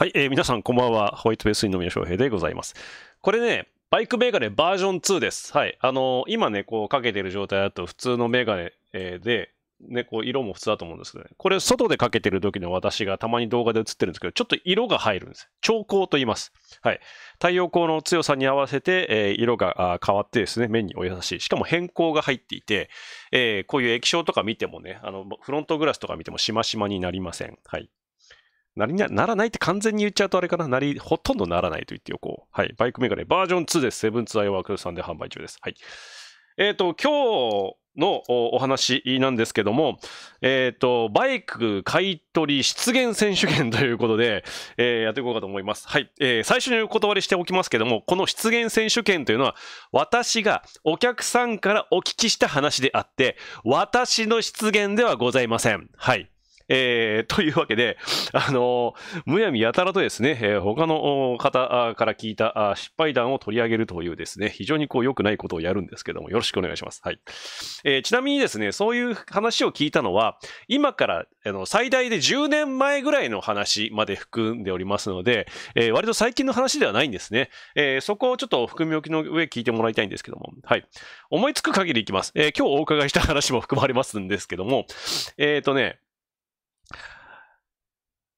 はい、えー、皆さんこんばんは。ホワイトベースインの宮翔平でございます。これね、バイクメガネバージョン2です。はい。あのー、今ね、こうかけてる状態だと普通のメガネ、えー、で、ね、こう色も普通だと思うんですけどね。これ外でかけてる時の私がたまに動画で映ってるんですけど、ちょっと色が入るんです。調光と言います。はい。太陽光の強さに合わせて、えー、色が変わってですね、目にお優しい。しかも変更が入っていて、えこういう液晶とか見てもね、あの、フロントグラスとか見てもしましまになりません。はい。なりな、ならないって完全に言っちゃうとあれかな。なり、ほとんどならないと言っておこう。はい。バイクメガネバージョン2です。セブンツアイワークさんで販売中です。はい。えっ、ー、と、今日のお話なんですけども、えっ、ー、と、バイク買取出現選手権ということで、えー、やっていこうかと思います。はい。えー、最初にお断りしておきますけども、この出現選手権というのは、私がお客さんからお聞きした話であって、私の出現ではございません。はい。えー、というわけで、あのー、むやみやたらとですね、えー、他の方から聞いた失敗談を取り上げるというですね、非常にこう良くないことをやるんですけども、よろしくお願いします。はい。えー、ちなみにですね、そういう話を聞いたのは、今からあの最大で10年前ぐらいの話まで含んでおりますので、えー、割と最近の話ではないんですね。えー、そこをちょっと含み置きの上聞いてもらいたいんですけども、はい。思いつく限りいきます。えー、今日お伺いした話も含まれますんですけども、えっ、ー、とね、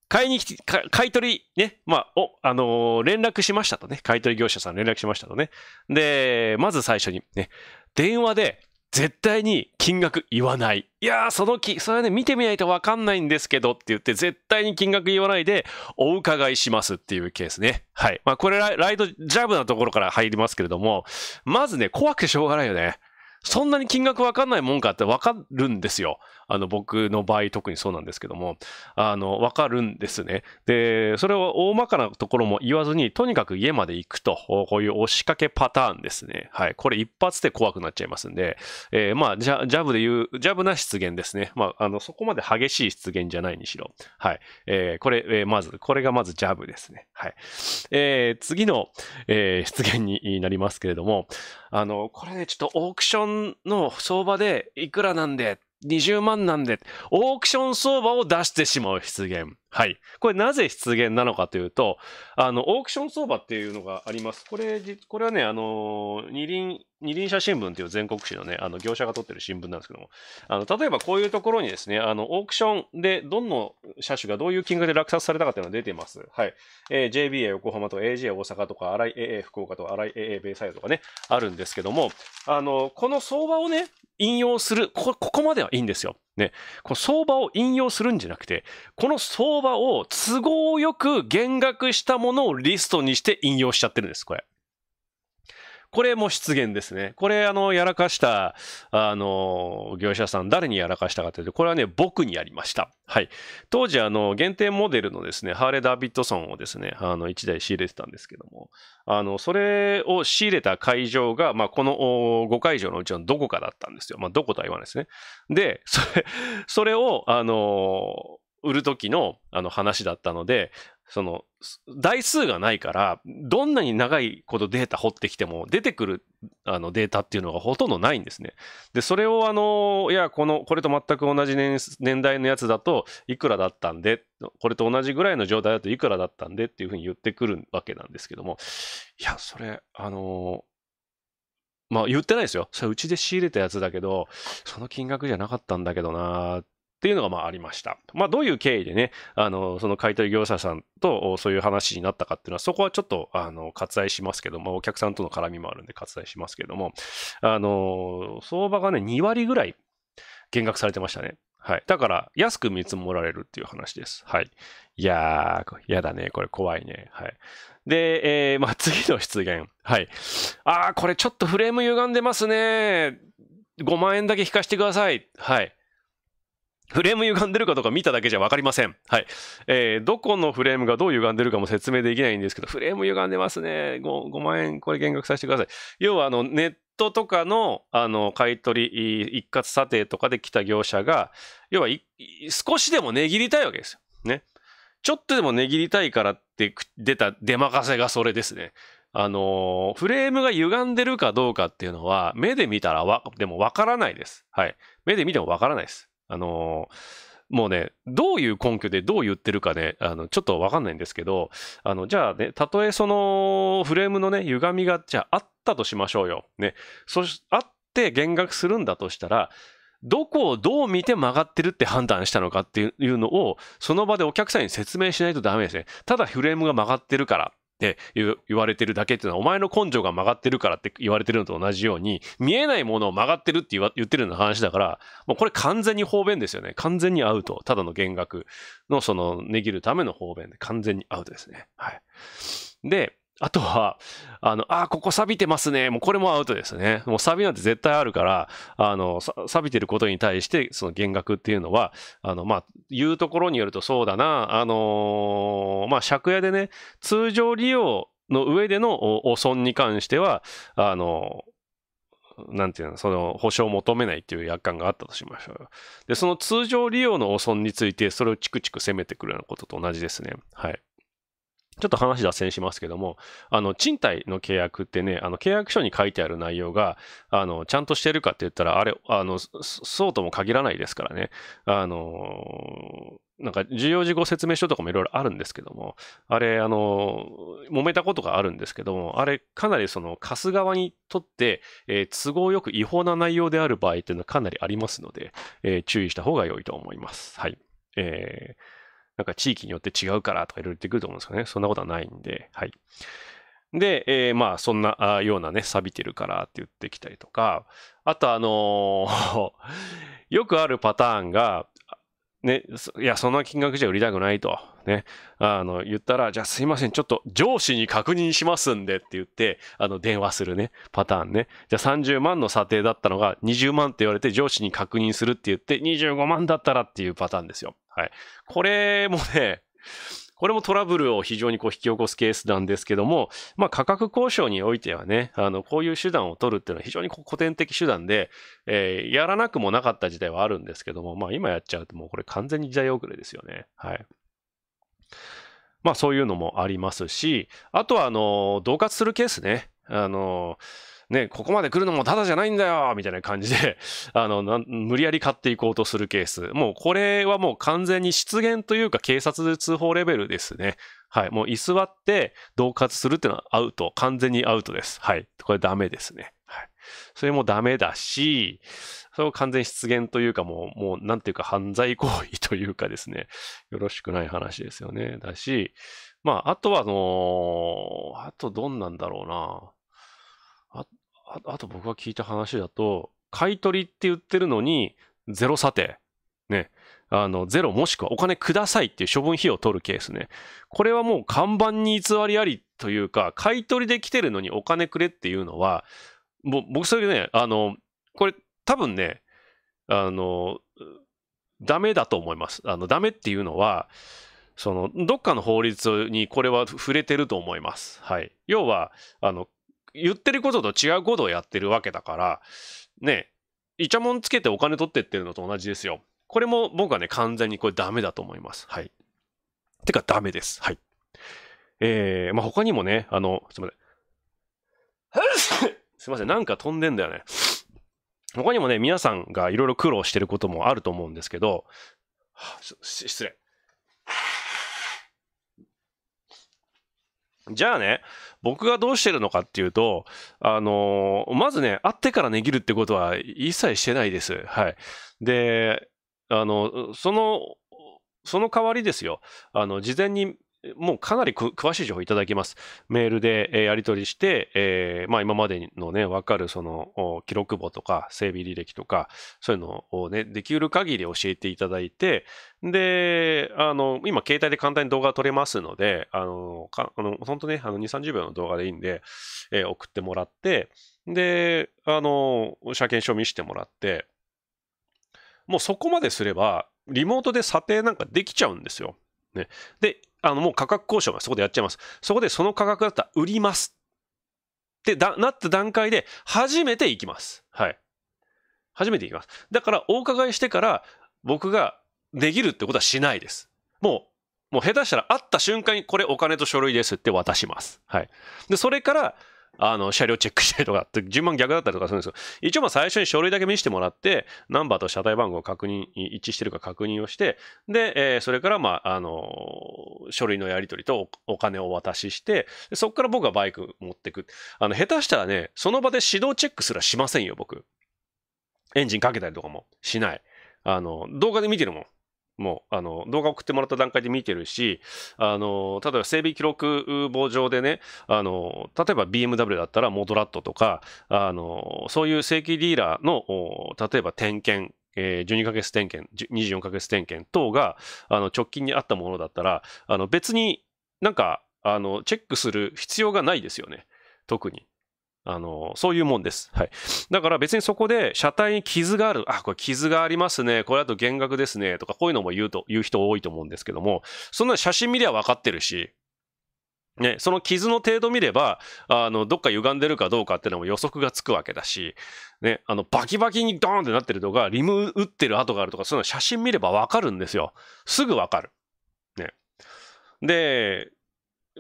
買いに来て、買い取り、ね、まあ、お、あのー、連絡しましたとね、買い取り業者さん連絡しましたとね。で、まず最初に、ね、電話で、絶対に金額言わない。いやー、その気、それはね、見てみないとわかんないんですけどって言って、絶対に金額言わないで、お伺いしますっていうケースね。はい。まあ、これラ、ライトジャブなところから入りますけれども、まずね、怖くてしょうがないよね。そんなに金額わかんないもんかってわかるんですよ。あの、僕の場合特にそうなんですけども、あの、わかるんですね。で、それを大まかなところも言わずに、とにかく家まで行くと、こういう押しかけパターンですね。はい。これ一発で怖くなっちゃいますんで、えー、まあ、ジャジャブで言う、ジャブな失言ですね。まあ、あの、そこまで激しい失言じゃないにしろ。はい。えー、これ、えー、まず、これがまずジャブですね。はい。えー、次の、えー、失言になりますけれども、あの、これね、ちょっとオークションの相場でいくらなんで、20万なんで、オークション相場を出してしまう出現。はい。これなぜ出現なのかというと、あの、オークション相場っていうのがあります。これ、これはね、あの、二輪、二輪車新聞っていう全国紙のね、あの、業者が取ってる新聞なんですけども、あの、例えばこういうところにですね、あの、オークションでどんの車種がどういう金額で落札されたかっていうのが出てます。はい。えー、JBA 横浜と AJ 大阪とか、新井 AA 福岡と新井 AA 米ドとかね、あるんですけども、あの、この相場をね、引用する、こここまではいいんですよ。ね、こう相場を引用するんじゃなくて、この相場を都合よく減額したものをリストにして引用しちゃってるんです、これ。これも失言ですね。これ、あの、やらかした、あの、業者さん、誰にやらかしたかというと、これはね、僕にやりました。はい。当時、あの、限定モデルのですね、ハーレー・ダービッドソンをですね、あの、1台仕入れてたんですけども、あの、それを仕入れた会場が、まあ、この5会場のうちのどこかだったんですよ。まあ、どことは言わないですね。で、それ、それを、あの、売る時のあの話だったので、その、台数がないから、どんなに長いことデータ掘ってきても、出てくるあのデータっていうのがほとんどないんですね。で、それをあの、いや、この、これと全く同じ年年代のやつだといくらだったんで、これと同じぐらいの状態だといくらだったんでっていうふうに言ってくるわけなんですけども、いや、それ、あのまあ言ってないですよ。それうちで仕入れたやつだけど、その金額じゃなかったんだけどなーっっていうのがまあありました。まあどういう経緯でね、あの、その買取業者さんとそういう話になったかっていうのは、そこはちょっと、あの、割愛しますけども、お客さんとの絡みもあるんで割愛しますけども、あの、相場がね、2割ぐらい減額されてましたね。はい。だから、安く見積もられるっていう話です。はい。いやー、やだね。これ怖いね。はい。で、えー、まあ次の出現。はい。あー、これちょっとフレーム歪んでますね。5万円だけ引かしてください。はい。フレーム歪んでるかとか見ただけじゃ分かりません。はい。えー、どこのフレームがどう歪んでるかも説明できないんですけど、フレーム歪んでますね。5, 5万円、これ減額させてください。要は、あの、ネットとかの、あの、買取一括査定とかで来た業者が、要は、少しでも値切りたいわけですよ。ね。ちょっとでも値切りたいからって出た出任せがそれですね。あのフレームが歪んでるかどうかっていうのは、目で見たらわ、でもわからないです。はい。目で見てもわからないです。あのもうね、どういう根拠でどう言ってるかね、あのちょっとわかんないんですけど、あのじゃあね、たとえそのフレームのね、歪みがじゃああったとしましょうよ。ね、そしあって減額するんだとしたら、どこをどう見て曲がってるって判断したのかっていうのを、その場でお客さんに説明しないとダメですね。ただフレームが曲がってるからって言われてるだけっていうのは、お前の根性が曲がってるからって言われてるのと同じように、見えないものを曲がってるって言ってるような話だから、もうこれ完全に方便ですよね。完全にアウト。ただの減額のその、値切るための方便で完全にアウトですね。はい。で、あとは、あの、あ、ここ錆びてますね。もうこれもアウトですね。もう錆びなんて絶対あるから、あの、錆びてることに対して、その減額っていうのは、あの、まあ、言うところによるとそうだな、あのー、まあ、借家でね、通常利用の上でのお損に関しては、あのーなんていうの、その保証を求めないっていう約款があったとしましょうで、その通常利用の汚損について、それをチクチク攻めてくるようなことと同じですね。はい。ちょっと話脱線しますけども、あの、賃貸の契約ってね、あの、契約書に書いてある内容が、あの、ちゃんとしてるかって言ったら、あれ、あの、そうとも限らないですからね。あの、なんか重要事項説明書とかもいろいろあるんですけども、あれ、あの、揉めたことがあるんですけども、あれ、かなりその、貸す側にとって、えー、都合よく違法な内容である場合っていうのはかなりありますので、えー、注意した方が良いと思います。はい。えーなんか地域によって違うからとかいろいろ言ってくると思うんですけどね、そんなことはないんで、はい。で、えー、まあ、そんなようなね、錆びてるからって言ってきたりとか、あとあのー よくあるパターンが、ね、いや、そんな金額じゃ売りたくないと、ね、あの、言ったら、じゃあすいません、ちょっと上司に確認しますんでって言って、あの、電話するね、パターンね。じゃあ30万の査定だったのが20万って言われて上司に確認するって言って、25万だったらっていうパターンですよ。はい。これもね、これもトラブルを非常にこう引き起こすケースなんですけども、まあ、価格交渉においてはね、あのこういう手段を取るっていうのは非常に古典的手段で、えー、やらなくもなかった時代はあるんですけども、まあ、今やっちゃうともうこれ完全に時代遅れですよね。はい。まあそういうのもありますし、あとはあの、同喝するケースね。あの、ね、ここまで来るのもただじゃないんだよみたいな感じで、あの、無理やり買っていこうとするケース。もうこれはもう完全に失言というか警察通報レベルですね。はい。もう居座って同喝するっていうのはアウト。完全にアウトです。はい。これダメですね。はい。それもダメだし、それを完全失言というかもう、もうなんていうか犯罪行為というかですね、よろしくない話ですよね。だし、まあ、あとはあのー、あとどんなんだろうな。ああと僕が聞いた話だと、買い取りって言ってるのに、ゼロ査定。ね。あの、ゼロもしくはお金くださいっていう処分費用を取るケースね。これはもう看板に偽りありというか、買い取りで来てるのにお金くれっていうのは、もう僕それね、あの、これ多分ね、あの、ダメだと思います。あの、ダメっていうのは、その、どっかの法律にこれは触れてると思います。はい。要は、あの、言ってることと違うことをやってるわけだから、ね、イチャモンつけてお金取ってってるのと同じですよ。これも僕はね、完全にこれダメだと思います。はい。てか、ダメです。はい。えー、まあ、他にもね、あの、すいません。すいません、なんか飛んでんだよね。他にもね、皆さんがいろいろ苦労してることもあると思うんですけど、はあ、失礼。じゃあね、僕がどうしてるのかっていうと、あのー、まずね、会ってから値切るってことは一切してないです。はい。で、あの、その、その代わりですよ。あの、事前にもうかなり詳しい情報いただきます。メールで、えー、やり取りして、えー、まあ、今までのね、かるその記録簿とか整備履歴とか、そういうのをね、できる限り教えていただいて、で、あの、今携帯で簡単に動画が撮れますので、あの、かあの本当ね、あの2、30秒の動画でいいんで、えー、送ってもらって、で、あの、車検証見せてもらって、もうそこまですれば、リモートで査定なんかできちゃうんですよ。ね、であの、もう価格交渉がそこでやっちゃいます。そこでその価格だったら売りますってだなった段階で初めて行きます。はい。初めて行きます。だからお伺いしてから僕ができるってことはしないです。もう、もう下手したら会った瞬間にこれお金と書類ですって渡します。はい。で、それからあの、車両チェックしたりとかって、順番逆だったりとかするんですよ。一応まあ最初に書類だけ見せてもらって、ナンバーと車体番号を確認、一致してるか確認をして、で、えー、それからまあ、あの、書類のやり取りとお金をお渡しして、そこから僕はバイク持ってく。あの、下手したらね、その場で指導チェックすらしませんよ、僕。エンジンかけたりとかもしない。あの、動画で見てるもん。もうあの動画送ってもらった段階で見てるしあの例えば整備記録棒上でねあの例えば BMW だったらモドラットとかあのそういう正規ディーラーの例えば点検えー、12ヶ月点検、24ヶ月点検等があの直近にあったものだったら、あの別になんかあのチェックする必要がないですよね、特に。あの、そういうもんです。はい。だから別にそこで車体に傷がある。あ、これ傷がありますね。これだと減額ですね。とか、こういうのも言うと、言う人多いと思うんですけども、そんな写真見りゃ分かってるし、ね、その傷の程度見れば、あの、どっか歪んでるかどうかっていうのも予測がつくわけだし、ね、あの、バキバキにドーンってなってるとか、リム打ってる跡があるとか、そういうの写真見ればわかるんですよ。すぐわかる。ね。で、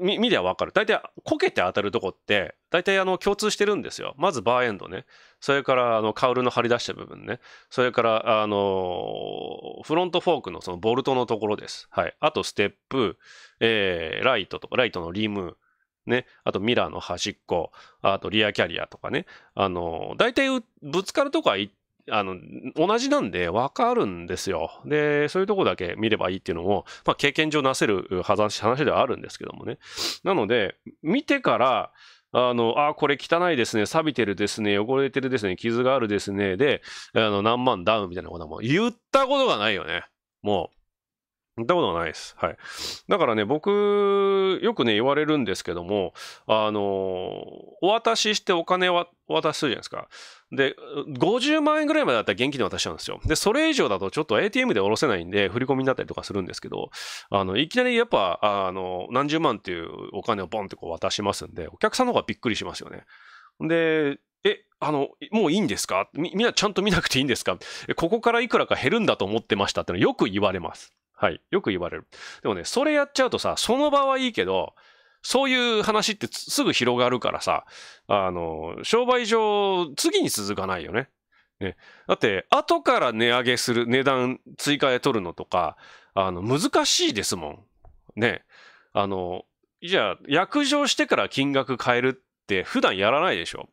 見見りゃ分かる。大体、こけて当たるとこって、大体あの共通してるんですよ。まずバーエンドね。それから、あの、カウルの張り出した部分ね。それから、あのー、フロントフォークのそのボルトのところです。はい。あと、ステップ、えー、ライトとか、ライトのリム、ね。あと、ミラーの端っこ、あと、リアキャリアとかね。あのー、大体ぶつかるとこは一あの、同じなんでわかるんですよ。で、そういうとこだけ見ればいいっていうのも、まあ、経験上なせる話ではあるんですけどもね。なので、見てから、あの、あ、これ汚いですね、錆びてるですね、汚れてるですね、傷があるですね、で、あの、何万ダウンみたいなことも言ったことがないよね。もう。言ったことがないです。はい。だからね、僕、よくね、言われるんですけども、あの、お渡ししてお金は渡すじゃないですか。で、50万円ぐらいまでだったら現金で渡しちゃうんですよ。で、それ以上だとちょっと ATM で下ろせないんで、振り込みになったりとかするんですけど、あの、いきなりやっぱ、あの、何十万っていうお金をボンってこう渡しますんで、お客さんの方がびっくりしますよね。で、え、あの、もういいんですかみんなちゃんと見なくていいんですかここからいくらか減るんだと思ってましたってのよく言われます。はい。よく言われる。でもね、それやっちゃうとさ、その場はいいけど、そういう話ってすぐ広がるからさ、あの、商売上、次に続かないよね。ね。だって、後から値上げする、値段追加で取るのとか、あの、難しいですもん。ね。あの、じゃあ、約定してから金額変えるって普段やらないでしょ。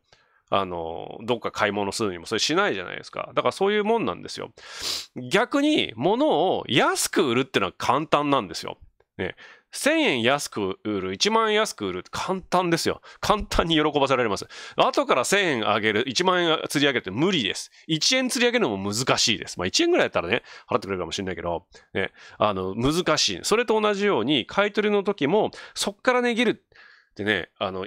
あの、どっか買い物するにもそれしないじゃないですか。だからそういうもんなんですよ。逆に、物を安く売るってのは簡単なんですよ。ね。1000円安く売る、1万円安く売る、簡単ですよ。簡単に喜ばされます。後から1000円上げる、1万円釣り上げるって無理です。1円釣り上げるのも難しいです。まあ1円ぐらいだったらね、払ってくれるかもしれないけど、ね、あの、難しい。それと同じように、買い取りの時も、そっから値切る。ってね、あの、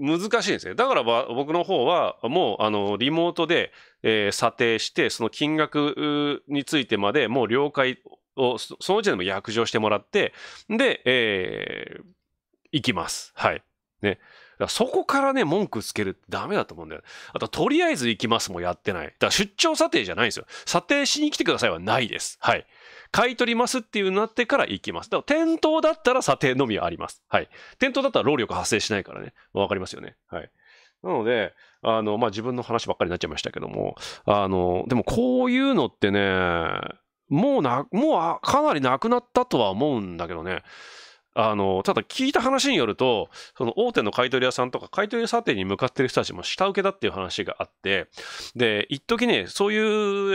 難しいんですね。だから僕の方は、もう、あの、リモートで、えー、査定して、その金額についてまでもう了解を、そのうちでも約定してもらって、で、えー、行きます。はい。ね。そこからね、文句つけるってダメだと思うんだよ。あと、とりあえず行きますもやってない。だから出張査定じゃないんですよ。査定しに来てくださいはないです。はい。買い取りますっていうなってから行きます。だから、店頭だったら査定のみはあります。はい。店頭だったら労力発生しないからね。わかりますよね。はい。なので、あの、まあ、自分の話ばっかりになっちゃいましたけども、あの、でもこういうのってね、もうな、もうかなりなくなったとは思うんだけどね。あの、ただ聞いた話によると、その大手の買取屋さんとか買取査定に向かってる人たちも下請けだっていう話があって、で、一時ね、そうい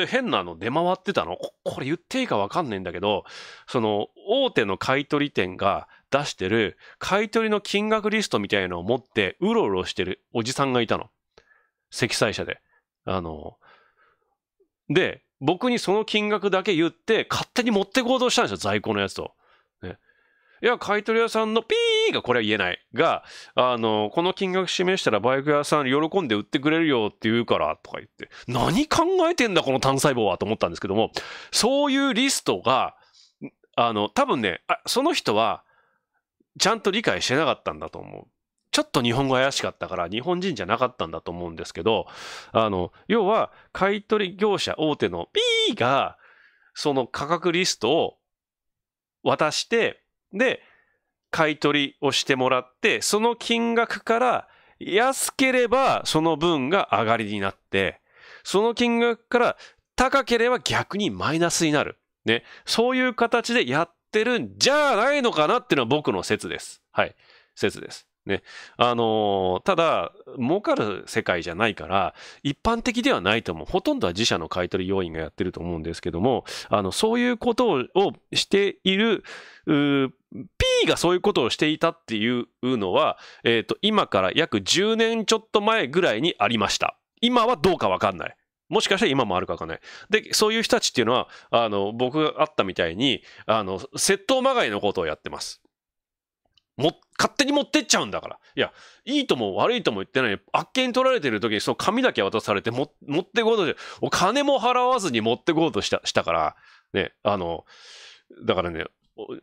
う変なの出回ってたの、これ言っていいかわかんないんだけど、その大手の買取店が出してる買取の金額リストみたいのを持って、うろうろしてるおじさんがいたの。積載車で。あの、で、僕にその金額だけ言って、勝手に持って行動したんですよ、在庫のやつと。ね、いや、買取屋さんのピーがこれは言えない。が、あの、この金額示したらバイク屋さん喜んで売ってくれるよって言うからとか言って、何考えてんだこの単細胞はと思ったんですけども、そういうリストが、あの、多分ね、あその人は、ちゃんと理解してなかったんだと思う。ちょっと日本語怪しかったから、日本人じゃなかったんだと思うんですけど、あの、要は、買取業者大手の B が、その価格リストを渡して、で、買取をしてもらって、その金額から安ければその分が上がりになって、その金額から高ければ逆にマイナスになる。ね。そういう形でやってるんじゃないのかなっていうのは僕の説です。はい。説です。ね。あのー、ただ、儲かる世界じゃないから、一般的ではないと思う。ほとんどは自社の買い取り要員がやってると思うんですけども、あの、そういうことをしている、P がそういうことをしていたっていうのは、えっ、ー、と、今から約10年ちょっと前ぐらいにありました。今はどうかわかんない。もしかしたら今もあるかわかんない。で、そういう人たちっていうのは、あの、僕があったみたいに、あの、窃盗まがいのことをやってます。も、勝手に持ってっちゃうんだから。いや、いいとも悪いとも言ってない。あっけに取られてる時にその紙だけ渡されても、持ってこうとして、お金も払わずに持ってこうとした、したから、ね、あの、だからね、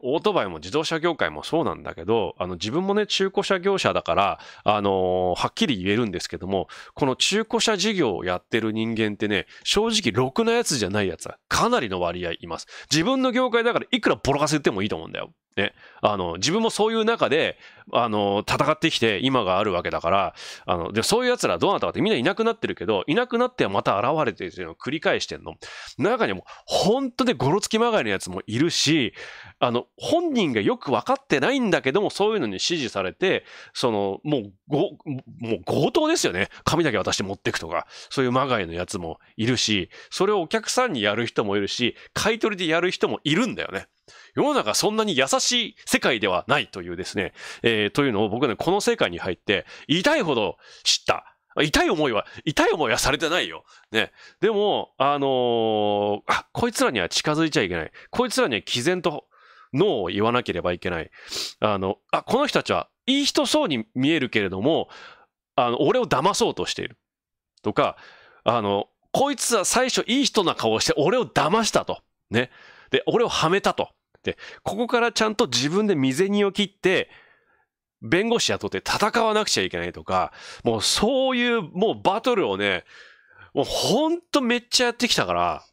オートバイも自動車業界もそうなんだけど、あの自分もね、中古車業者だから、あのー、はっきり言えるんですけども、この中古車事業をやってる人間ってね、正直、ろくなやつじゃないやつはかなりの割合います。自分の業界だからいくらボロカス言ってもいいと思うんだよ。ね、あの、自分もそういう中で、あの、戦ってきて今があるわけだから、あの、で、そういう奴らどうなったかってみんないなくなってるけど、いなくなってはまた現れてるっていうのを繰り返してんの。中にも、本当でゴロつきまがいのやつもいるし、あの、本人がよく分かってないんだけども、そういうのに指示されて、その、もう、ご、もう強盗ですよね。紙だけ渡して持ってくとか、そういうまがいのやつもいるし、それをお客さんにやる人もいるし、買い取りでやる人もいるんだよね。世の中そんなに優しい世界ではないというですね、えー、というのを僕ね、この世界に入って、痛いほど知った。痛い思いは、痛い思いはされてないよ。ね。でも、あのー、こいつらには近づいちゃいけない。こいつらには毅然と脳を言わなければいけない。あの、あ、この人たちはいい人そうに見えるけれども、あの、俺を騙そうとしている。とか、あの、こいつは最初いい人な顔をして俺を騙したと。ね。で、俺をはめたと。で、ここからちゃんと自分で身銭を切って、弁護士雇って戦わなくちゃいけないとか、もうそういうもうバトルをね、もうほんとめっちゃやってきたから、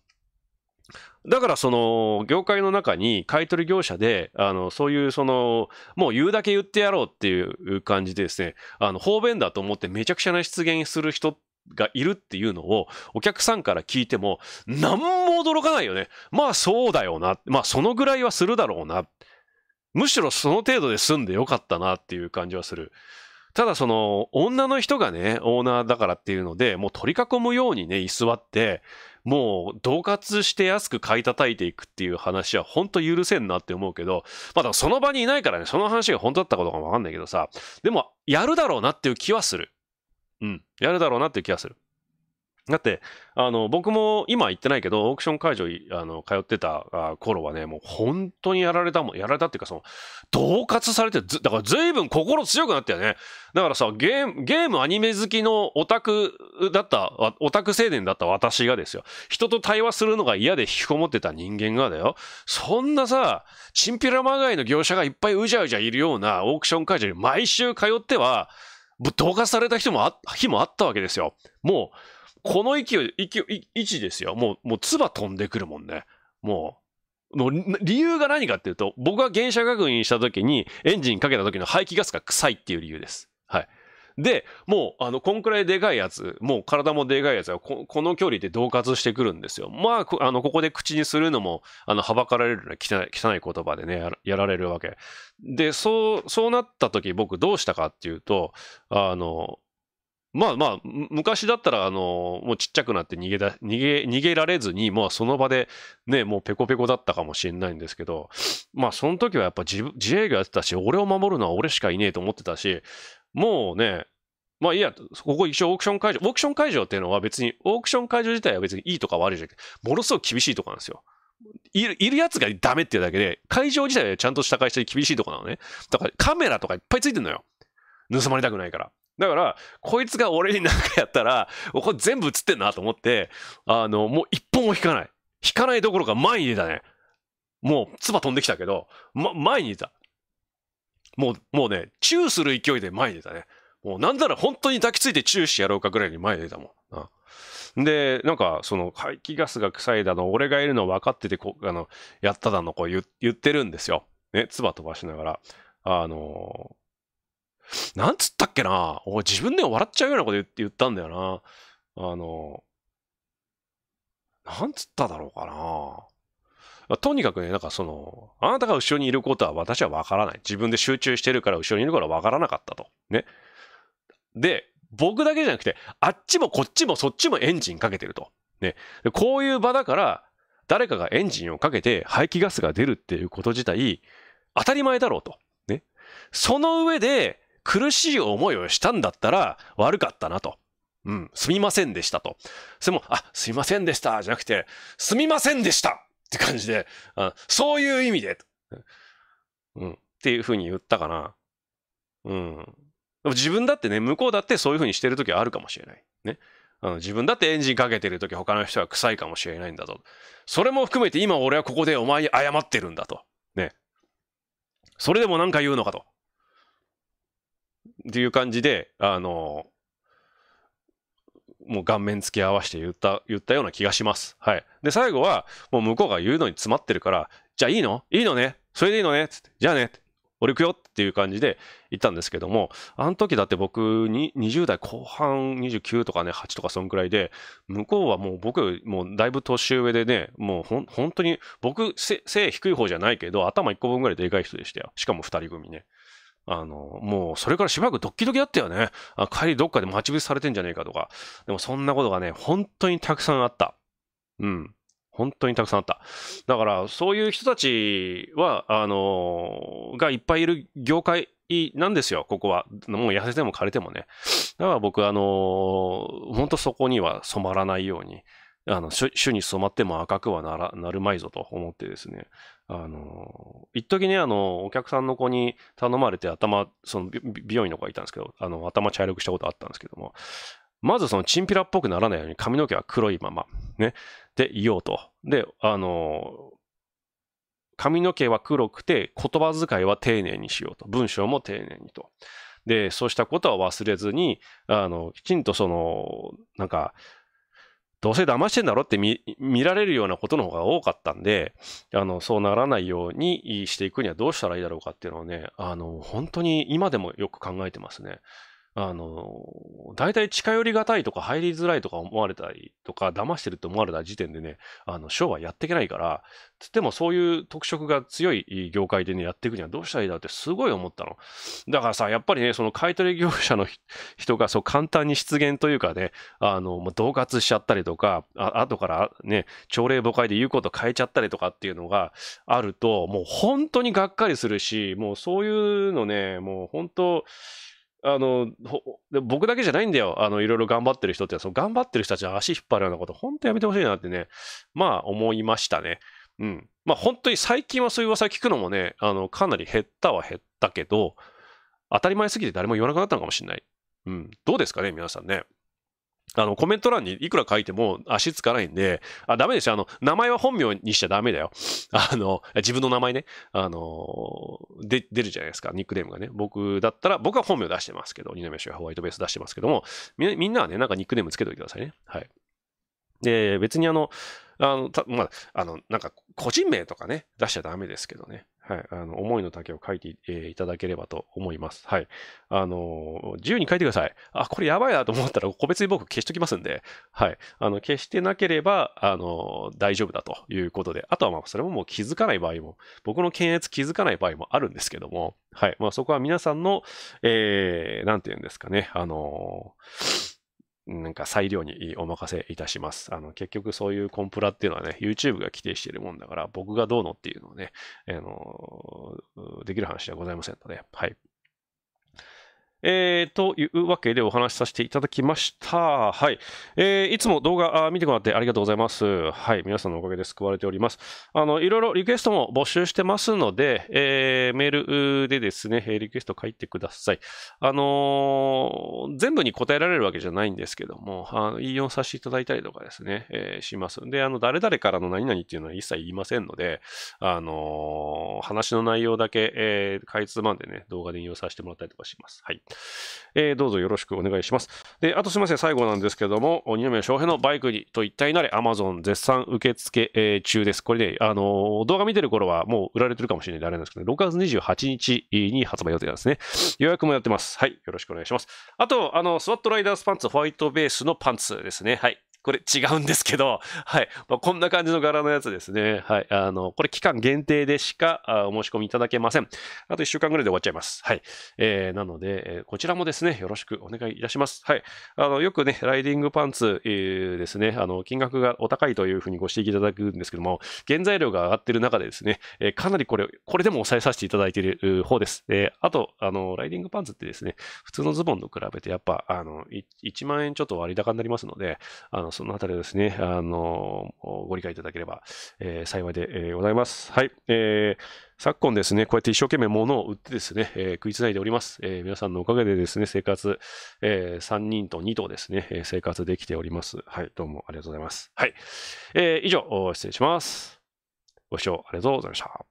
だからその業界の中に買取業者であのそういうそのもう言うだけ言ってやろうっていう感じでですねあの方便だと思ってめちゃくちゃな出現する人っがいるっていうのをお客さんから聞いても何も驚かないよね。まあそうだよな。まあそのぐらいはするだろうな。むしろその程度で済んでよかったなっていう感じはする。ただその女の人がね、オーナーだからっていうので、もう取り囲むようにね、居座って、もう恫喝して安く買い叩いていくっていう話は本当許せんなって思うけど、まだその場にいないからね、その話が本当だったことかもわかんないけどさ、でもやるだろうなっていう気はする。うん、やるだろうなっていう気がする。だって、あの、僕も今行ってないけど、オークション会場あの通ってた頃はね、もう本当にやられたもん、やられたっていうか、その、恫喝されてだから随分心強くなったよね。だからさ、ゲーム、ゲームアニメ好きのオタクだった、オタク青年だった私がですよ、人と対話するのが嫌で引きこもってた人間がだよ、そんなさ、チンピラまがいの業者がいっぱいうじゃうじゃいるようなオークション会場に毎週通っては、ぶっ飛ばされた人もあ、日もあったわけですよ。もう、この勢い、勢い、位置ですよ。もう、もう、唾飛んでくるもんね。もう、の理由が何かっていうと、僕が原車確認した時にエンジンかけた時の排気ガスが臭いっていう理由です。はい。で、もう、あの、こんくらいでかいやつ、もう体もでかいやつはこ、この距離で恫喝してくるんですよ。まあ、あの、ここで口にするのも、あの、はばかられるような汚い言葉でね、やられるわけ。で、そう、そうなった時僕どうしたかっていうと、あの、まあまあ、昔だったら、あの、もうちっちゃくなって逃げだ、逃げ、逃げられずに、もうその場で、ね、もうペコペコだったかもしれないんですけど、まあその時はやっぱ自自営業やってたし、俺を守るのは俺しかいねえと思ってたし、もうね、まあいいや、ここ一応オークション会場、オークション会場っていうのは別に、オークション会場自体は別にいいとか悪いじゃなくて、ものすごく厳しいとこなんですよ。いる、いるやつがダメっていうだけで、会場自体はちゃんとした会社で厳しいとこなのね。だからカメラとかいっぱいついてんのよ。盗まれたくないから。だから、こいつが俺になんかやったら、これ全部映ってんなと思って、あの、もう一本も引かない。引かないどころか前に出たね。もう、唾飛んできたけど、ま、前に出た。もう、もうね、チューする勢いで前に出たね。もう、なんなら本当に抱きついてチューしてやろうかぐらいに前に出たもん。あで、なんか、その、排気ガスが臭いだの、俺がいるの分かっててこ、あの、やっただの、こう言ってるんですよ。ね、唾飛ばしながら。あのなんつったっけなお自分でも笑っちゃうようなこと言ったんだよな。あの、なんつっただろうかな。まあ、とにかくね、なんかその、あなたが後ろにいることは私はわからない。自分で集中してるから後ろにいるからわからなかったと。ね。で、僕だけじゃなくて、あっちもこっちもそっちもエンジンかけてると。ね。こういう場だから、誰かがエンジンをかけて排気ガスが出るっていうこと自体、当たり前だろうと。ね。その上で、苦しい思いをしたんだったら悪かったなと。うん、すみませんでしたと。それも、あ、すみませんでしたじゃなくて、すみませんでしたって感じで、あそういう意味で、うん、っていうふうに言ったかな。うん。でも自分だってね、向こうだってそういうふうにしてる時はあるかもしれない。ね。あの自分だってエンジンかけてる時他の人は臭いかもしれないんだと。それも含めて今俺はここでお前に謝ってるんだと。ね。それでも何か言うのかと。っていう感じで、あの、もう顔面突き合わせて言った、言ったような気がします。はい。で、最後は、もう向こうが言うのに詰まってるから、じゃあいいのいいのねそれでいいのねつって、じゃあね俺行くよっていう感じで行ったんですけども、あの時だって僕に20代後半29とかね、8とかそんくらいで、向こうはもう僕、もうだいぶ年上でね、もうほん本当に僕背低い方じゃないけど、頭1個分ぐらいでかい人でしたよ。しかも2人組ね。あの、もうそれからしばらくドッキドキだったよね。あ帰りどっかで待ち伏せされてんじゃねえかとか。でもそんなことがね、本当にたくさんあった。うん。本当にたくさんあった。だから、そういう人たちは、あのがいっぱいいる業界なんですよ、ここは。もう痩せても枯れてもね。だから僕、あの本当そこには染まらないように、あの、種に染まっても赤くはなら、なるまいぞと思ってですね。あの、一時ね、あの、お客さんの子に頼まれて頭、その美容院の子がいたんですけど、あの、頭茶色くしたことあったんですけども、まずそのチンピラっぽくならないように髪の毛は黒いまま、ね、で、いようと。で、あの、髪の毛は黒くて、言葉遣いは丁寧にしようと。文章も丁寧にと。で、そうしたことは忘れずに、あの、きちんとその、なんか、どうせ騙してんだろって見られるようなことの方が多かったんで、あの、そうならないようにしていくにはどうしたらいいだろうかっていうのをね、あの、本当に今でもよく考えてますね。あの、大体近寄りがたいとか入りづらいとか思われたりとか、騙してるって思われた時点でね、あの、ーはやっていけないから、つってもそういう特色が強い業界でね、やっていくにはどうしたらいいだってすごい思ったの。だからさ、やっぱりね、その買取業者の 人がそう簡単に出現というかね、あの、まあ、恫喝しちゃったりとか、あ後からね、朝礼母会で言うこと変えちゃったりとかっていうのがあると、もう本当にがっかりするし、もうそういうのね、もう本当、あの、僕だけじゃないんだよ。あの、いろいろ頑張ってる人って、その頑張ってる人たちは足引っ張るようなこと、本当やめてほしいなってね、まあ思いましたね。うん。まあ本当に最近はそういう噂聞くのもね、あの、かなり減ったは減ったけど、当たり前すぎて誰も言わなくなったのかもしれない。うん。どうですかね、皆さんね。あの、コメント欄にいくら書いても足つかないんで、あ、ダメですよ。あの、名前は本名にしちゃダメだよ。あの、自分の名前ね。あの、で、出るじゃないですか。ニックネームがね。僕だったら、僕は本名出してますけど、二宮氏はホワイトベース出してますけども、み、みんなはね、なんかニックネームつけておいてくださいね。はい。で、別にあの、あの、たまあ、あの、なんか、個人名とかね、出しちゃダメですけどね。はい、あの思いの丈を書いて、えいただければと思います。はい。あの自由に書いてください。あ、これやばいなと思ったら、個別に僕消しときますんで、はい。あの、消してなければ、あの大丈夫だということで、あとはまあ、それももう気づかない場合も、僕の検閲気づかない場合もあるんですけども、はい。まあ、そこは皆さんの、えー、なんて言うんですかね、あのーなんか裁量にお任せいたします。あの、結局そういうコンプラっていうのはね、YouTube が規定しているもんだから、僕がどうのっていうのはね、あの、できる話ではございませんので、はい。えー、というわけでお話しさせていただきました。はい。えー、いつも動画あ見てもらってありがとうございます。はい。皆さんのおかげで救われております。あの、いろいろリクエストも募集してますので、えー、メールでですね、リクエスト書いてください。あのー、全部に答えられるわけじゃないんですけども、あの引用させていただいたりとかですね、えー、します。で、あの、誰々からの何々っていうのは一切言いませんので、あのー、話の内容だけ、えー、かいつまんでね、動画で引用させてもらったりとかします。はい。えー、どうぞよろしくお願いします。で、あとすみません、最後なんですけども、二宮翔平のバイクにと一体なれ、アマゾン絶賛受付、えー、中です。これね、あのー、動画見てる頃はもう売られてるかもしれないんであれなんですけど、6月28日に発売予定なんですね。予約もやってます。はい、よろしくお願いします。あと、あの、スワットライダースパンツ、ホワイトベースのパンツですね。はい、これ違うんですけど、はい。まあ、こんな感じの柄のやつですね。はい。あの、これ期間限定でしかあお申し込みいただけません。あと1週間ぐらいで終わっちゃいます。はい。えー、なので、えー、こちらもですね、よろしくお願いいたします。はい。あの、よくね、ライディングパンツ、えー、ですね、あの、金額がお高いというふうにご指摘いただくんですけども、原材料が上がってる中でですね、えー、かなりこれ、これでも抑えさせていただいている方です。えー、あと、あの、ライディングパンツってですね、普通のズボンと比べてやっぱ、あの、1万円ちょっと割高になりますので、あの、そのあたりですね、あの、ご理解いただければ、えー、幸いで、えございます。はい。えー、昨今ですね、こうやって一生懸命物を売ってですね、えー、食いつないでおります、え皆さんのおかげでですね、生活、え3人と2頭ですね、え生活できております。はい。どうもありがとうございます。はい。え以上、失礼します。ご視聴ありがとうございました。